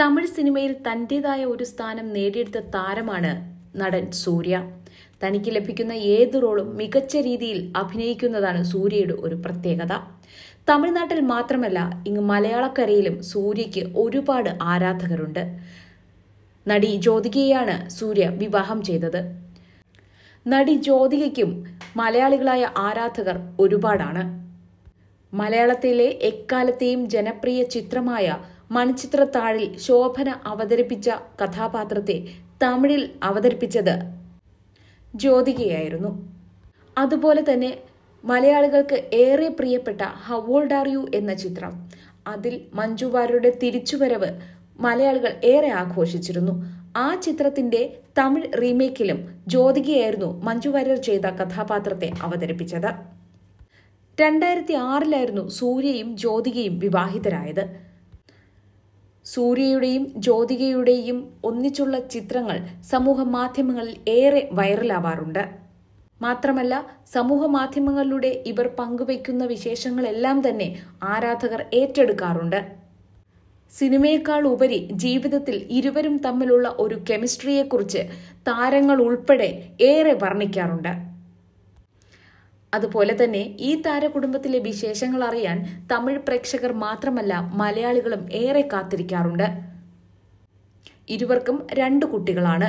തമിഴ് സിനിമയിൽ തന്റേതായ ഒരു സ്ഥാനം നേടിയെടുത്ത താരമാണ് നടൻ സൂര്യ തനിക്ക് ലഭിക്കുന്ന ഏത് റോളും മികച്ച രീതിയിൽ അഭിനയിക്കുന്നതാണ് സൂര്യയുടെ ഒരു പ്രത്യേകത തമിഴ്നാട്ടിൽ മാത്രമല്ല ഇങ്ങ് മലയാളക്കരയിലും സൂര്യയ്ക്ക് ഒരുപാട് ആരാധകരുണ്ട് നടി ജ്യോതികയെയാണ് സൂര്യ വിവാഹം ചെയ്തത് നടി ജ്യോതികയ്ക്കും മലയാളികളായ ആരാധകർ ഒരുപാടാണ് മലയാളത്തിലെ എക്കാലത്തെയും ജനപ്രിയ ചിത്രമായ മണിച്ചിത്രത്താഴിൽ ശോഭന അവതരിപ്പിച്ച കഥാപാത്രത്തെ തമിഴിൽ അവതരിപ്പിച്ചത് ജ്യോതികയായിരുന്നു അതുപോലെ തന്നെ മലയാളികൾക്ക് ഏറെ പ്രിയപ്പെട്ട ഹവോൾഡ് ആർ യു എന്ന ചിത്രം അതിൽ മഞ്ജു വാര്യരുടെ തിരിച്ചുവരവ് മലയാളികൾ ഏറെ ആഘോഷിച്ചിരുന്നു ആ ചിത്രത്തിന്റെ തമിഴ് റീമേക്കിലും ജ്യോതികയായിരുന്നു മഞ്ജു വാര്യർ ചെയ്ത കഥാപാത്രത്തെ അവതരിപ്പിച്ചത് രണ്ടായിരത്തി ആറിലായിരുന്നു സൂര്യയും ജ്യോതികയും വിവാഹിതരായത് സൂര്യയുടെയും ജ്യോതികയുടെയും ഒന്നിച്ചുള്ള ചിത്രങ്ങൾ സമൂഹ മാധ്യമങ്ങളിൽ ഏറെ വൈറലാവാറുണ്ട് മാത്രമല്ല സമൂഹ മാധ്യമങ്ങളിലൂടെ ഇവർ പങ്കുവയ്ക്കുന്ന വിശേഷങ്ങളെല്ലാം തന്നെ ആരാധകർ ഏറ്റെടുക്കാറുണ്ട് സിനിമയേക്കാൾ ഉപരി ജീവിതത്തിൽ ഇരുവരും തമ്മിലുള്ള ഒരു കെമിസ്ട്രിയെക്കുറിച്ച് താരങ്ങൾ ഉൾപ്പെടെ ഏറെ വർണ്ണിക്കാറുണ്ട് അതുപോലെ തന്നെ ഈ താരകുടുംബത്തിലെ വിശേഷങ്ങൾ അറിയാൻ തമിഴ് പ്രേക്ഷകർ മാത്രമല്ല മലയാളികളും ഏറെ കാത്തിരിക്കാറുണ്ട് ഇരുവർക്കും രണ്ടു കുട്ടികളാണ്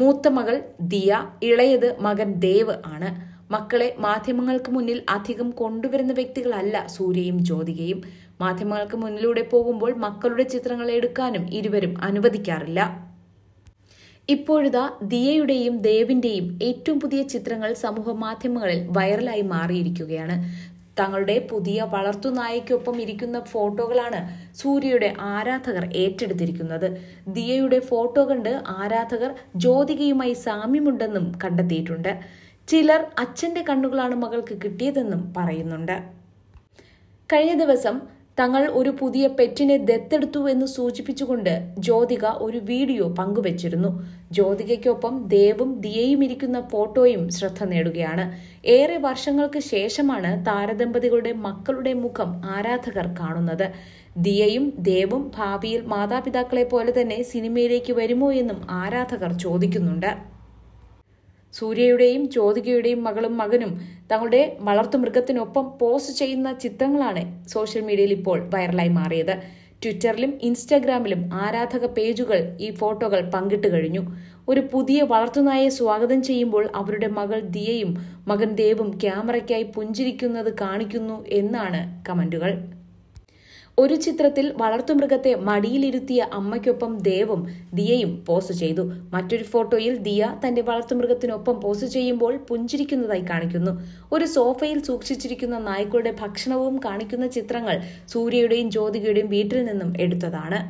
മൂത്ത മകൾ ദിയ ഇളയത് മകൻ ദേവ് ആണ് മക്കളെ മാധ്യമങ്ങൾക്ക് മുന്നിൽ അധികം കൊണ്ടുവരുന്ന വ്യക്തികളല്ല സൂര്യയും ജ്യോതികയും മാധ്യമങ്ങൾക്ക് മുന്നിലൂടെ പോകുമ്പോൾ മക്കളുടെ ചിത്രങ്ങൾ എടുക്കാനും ഇരുവരും അനുവദിക്കാറില്ല ഇപ്പോഴുതാ ദിയയുടെയും ദേവിന്റെയും ഏറ്റവും പുതിയ ചിത്രങ്ങൾ സമൂഹ മാധ്യമങ്ങളിൽ വൈറലായി മാറിയിരിക്കുകയാണ് തങ്ങളുടെ പുതിയ വളർത്തു നായയ്ക്കൊപ്പം ഇരിക്കുന്ന ഫോട്ടോകളാണ് സൂര്യയുടെ ആരാധകർ ഏറ്റെടുത്തിരിക്കുന്നത് ദിയയുടെ ഫോട്ടോ കണ്ട് ആരാധകർ ജ്യോതികയുമായി സാമ്യമുണ്ടെന്നും കണ്ടെത്തിയിട്ടുണ്ട് ചിലർ അച്ഛന്റെ കണ്ണുകളാണ് മകൾക്ക് കിട്ടിയതെന്നും പറയുന്നുണ്ട് കഴിഞ്ഞ ദിവസം തങ്ങൾ ഒരു പുതിയ പെറ്റിനെ ദത്തെടുത്തു എന്ന് സൂചിപ്പിച്ചുകൊണ്ട് ജ്യോതിക ഒരു വീഡിയോ പങ്കുവച്ചിരുന്നു ജ്യോതികയ്ക്കൊപ്പം ദേവും ദിയയും ഇരിക്കുന്ന ഫോട്ടോയും ശ്രദ്ധ നേടുകയാണ് ഏറെ വർഷങ്ങൾക്ക് ശേഷമാണ് താരദമ്പതികളുടെ മക്കളുടെ മുഖം ആരാധകർ കാണുന്നത് ദിയയും ദേവും ഭാവിയിൽ മാതാപിതാക്കളെ പോലെ തന്നെ സിനിമയിലേക്ക് വരുമോ എന്നും ആരാധകർ ചോദിക്കുന്നുണ്ട് സൂര്യയുടെയും ജ്യോതികയുടെയും മകളും മകനും തങ്ങളുടെ വളർത്തു മൃഗത്തിനൊപ്പം പോസ്റ്റ് ചെയ്യുന്ന ചിത്രങ്ങളാണ് സോഷ്യൽ മീഡിയയിൽ ഇപ്പോൾ വൈറലായി മാറിയത് ട്വിറ്ററിലും ഇൻസ്റ്റാഗ്രാമിലും ആരാധക പേജുകൾ ഈ ഫോട്ടോകൾ പങ്കിട്ട് കഴിഞ്ഞു ഒരു പുതിയ വളർത്തുനായെ സ്വാഗതം ചെയ്യുമ്പോൾ അവരുടെ മകൾ ദിയയും മകൻ ദേവും ക്യാമറയ്ക്കായി പുഞ്ചിരിക്കുന്നത് കാണിക്കുന്നു എന്നാണ് കമന്റുകൾ ഒരു ചിത്രത്തിൽ വളർത്തുമൃഗത്തെ മടിയിലിരുത്തിയ അമ്മയ്ക്കൊപ്പം ദേവും ദിയയും പോസ് ചെയ്തു മറ്റൊരു ഫോട്ടോയിൽ ദിയ തന്റെ വളർത്തുമൃഗത്തിനൊപ്പം പോസ് ചെയ്യുമ്പോൾ പുഞ്ചിരിക്കുന്നതായി കാണിക്കുന്നു ഒരു സോഫയിൽ സൂക്ഷിച്ചിരിക്കുന്ന നായ്ക്കളുടെ ഭക്ഷണവും കാണിക്കുന്ന ചിത്രങ്ങൾ സൂര്യയുടെയും ജ്യോതികയുടെയും വീട്ടിൽ നിന്നും എടുത്തതാണ്